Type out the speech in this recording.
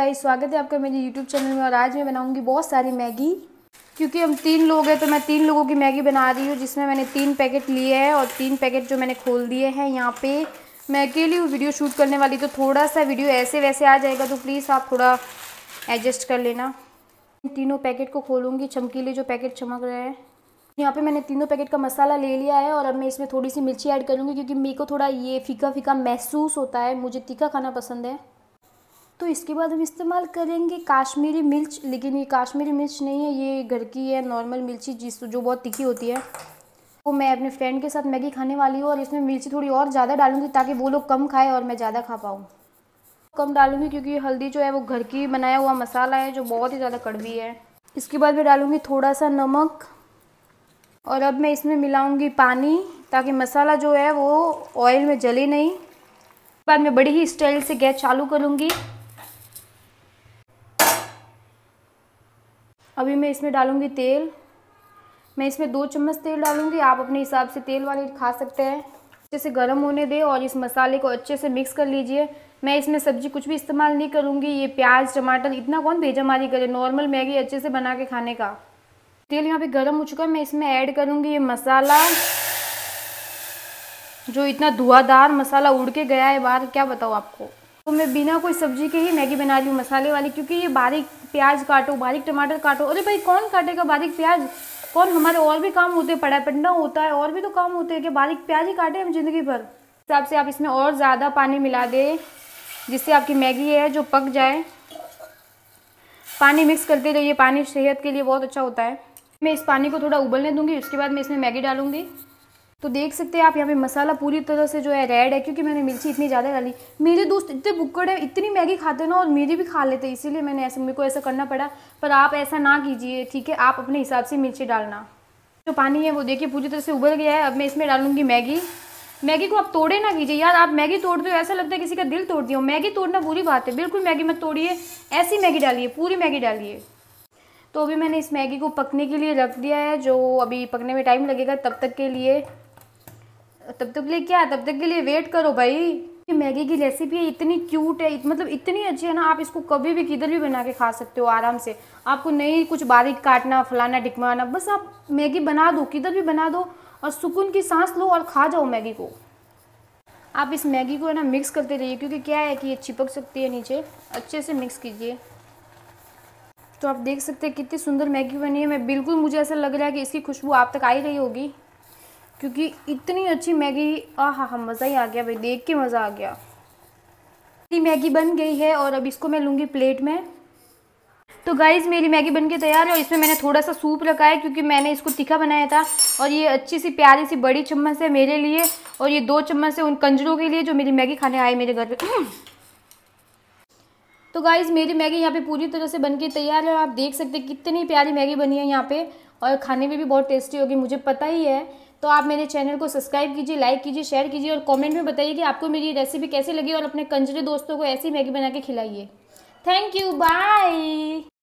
भाई स्वागत है आपका मेरे यूट्यूब चैनल में और आज मैं बनाऊंगी बहुत सारी मैगी क्योंकि हम तीन लोग हैं तो मैं तीन लोगों की मैगी बना रही हूँ जिसमें मैंने तीन पैकेट लिए हैं और तीन पैकेट जो मैंने खोल दिए हैं यहाँ पे मैं अकेली हूँ वीडियो शूट करने वाली तो थोड़ा सा वीडियो ऐसे वैसे आ जाएगा तो प्लीज़ आप थोड़ा एडजस्ट कर लेना तीनों पैकेट को खोलूँगी चमकीले जो पैकेट चमक रहे हैं यहाँ पे मैंने तीनों पैकेट का मसाला ले लिया है और अब मैं इसमें थोड़ी सी मिर्ची ऐड करूँगी क्योंकि मेरे को थोड़ा ये फीका फीका महसूस होता है मुझे तीखा खाना पसंद है तो इसके बाद हम इस्तेमाल करेंगे काश्मीरी मिर्च लेकिन ये काश्मीरी मिर्च नहीं है ये घर की है नॉर्मल मिर्ची जिस जो बहुत तीखी होती है तो मैं अपने फ्रेंड के साथ मैगी खाने वाली हूँ और इसमें मिर्ची थोड़ी और ज़्यादा डालूंगी ताकि वो लोग कम खाएँ और मैं ज़्यादा खा पाऊँ कम डालूँगी क्योंकि हल्दी जो है वो घर की बनाया हुआ मसाला है जो बहुत ही ज़्यादा कड़वी है इसके बाद मैं डालूँगी थोड़ा सा नमक और अब मैं इसमें मिलाऊँगी पानी ताकि मसाला जो है वो ऑयल में जले नहीं बाद में बड़ी ही स्टाइल से गैस चालू करूँगी अभी मैं इसमें डालूँगी तेल मैं इसमें दो चम्मच तेल डालूँगी आप अपने हिसाब से तेल वाले खा सकते हैं अच्छे से गर्म होने दें और इस मसाले को अच्छे से मिक्स कर लीजिए मैं इसमें सब्जी कुछ भी इस्तेमाल नहीं करूँगी ये प्याज टमाटर इतना कौन भेजामारी करे नॉर्मल मैगी अच्छे से बना के खाने का तेल यहाँ पे गर्म हो चुका है मैं इसमें ऐड करूँगी ये मसाला जो इतना धुआदार मसाला उड़ के गया है बाहर क्या बताऊँ आपको तो मैं बिना कोई सब्जी के ही मैगी बना रही हूँ मसाले वाली क्योंकि ये बारीक प्याज काटो बारीक टमाटर काटो अरे भाई कौन काटेगा बारीक प्याज कौन हमारे और भी काम होते हैं पड़ा पिंडा होता है और भी तो काम होते हैं कि बारीक प्याज ही काटे हम ज़िंदगी भर हिसाब से आप इसमें और ज़्यादा पानी मिला दें जिससे आपकी मैगी है जो पक जाए पानी मिक्स करते रहिए पानी सेहत के लिए बहुत अच्छा होता है मैं इस पानी को थोड़ा उबलने दूंगी उसके बाद मैं इसमें मैगी डालूंगी तो देख सकते हैं आप यहाँ पे मसाला पूरी तरह से जो है रेड है क्योंकि मैंने मिर्ची इतनी ज़्यादा डाली मेरे दोस्त इतने बुक्कड़ है इतनी मैगी खाते हैं ना और मेरी भी खा लेते हैं इसीलिए मैंने ऐसे मेरे को ऐसा करना पड़ा पर आप ऐसा ना कीजिए ठीक है आप अपने हिसाब से मिर्ची डालना जो पानी है वो देखिए पूरी तरह से उबल गया है अब मैं इसमें डालूंगी मैगी मैगी को आप तोड़े ना कीजिए यार आप मैगी तोड़ दो ऐसा लगता है किसी का दिल तोड़ दिया मैगी तोड़ना बुरी बात है बिल्कुल मैगी मत तोड़िए ऐसी मैगी डालिए पूरी मैगी डालिए तो अभी मैंने इस मैगी को पकने के लिए रख दिया है जो अभी पकने में टाइम लगेगा तब तक के लिए तब तक के लिए क्या तब तक के लिए वेट करो भाई ये मैगी की रेसिपी है इतनी क्यूट है मतलब इतनी अच्छी है ना आप इसको कभी भी किधर भी बना के खा सकते हो आराम से आपको नहीं कुछ बारीक काटना फलाना डिकमाना बस आप मैगी बना दो किधर भी बना दो और सुकून की सांस लो और खा जाओ मैगी को आप इस मैगी को है ना मिक्स करते रहिए क्योंकि क्या है कि ये चिपक सकती है नीचे अच्छे से मिक्स कीजिए तो आप देख सकते हैं कितनी सुंदर मैगी बनी है मैं बिल्कुल मुझे ऐसा लग रहा है कि इसकी खुशबू आप तक आ ही रही होगी क्योंकि इतनी अच्छी मैगी हाँ हा मज़ा ही आ गया भाई देख के मज़ा आ गया मेरी मैगी बन गई है और अब इसको मैं लूँगी प्लेट में तो गाइज़ मेरी मैगी बन के तैयार है और इसमें मैंने थोड़ा सा सूप रखा है क्योंकि मैंने इसको तीखा बनाया था और ये अच्छी सी प्यारी सी बड़ी चम्मच है मेरे लिए और ये दो चम्मच है उन कंजरों के लिए जो मेरी मैगी खाने आए मेरे घर पर तो गाइज़ मेरी मैगी यहाँ पे पूरी तरह से बनके तैयार है और आप देख सकते हैं कितनी प्यारी मैगी बनी है यहाँ पे और खाने में भी बहुत टेस्टी होगी मुझे पता ही है तो आप मेरे चैनल को सब्सक्राइब कीजिए लाइक कीजिए शेयर कीजिए और कमेंट में बताइए कि आपको मेरी रेसिपी कैसी लगी और अपने कंजरे दोस्तों को ऐसी मैगी बना के खिलाइए थैंक यू बाय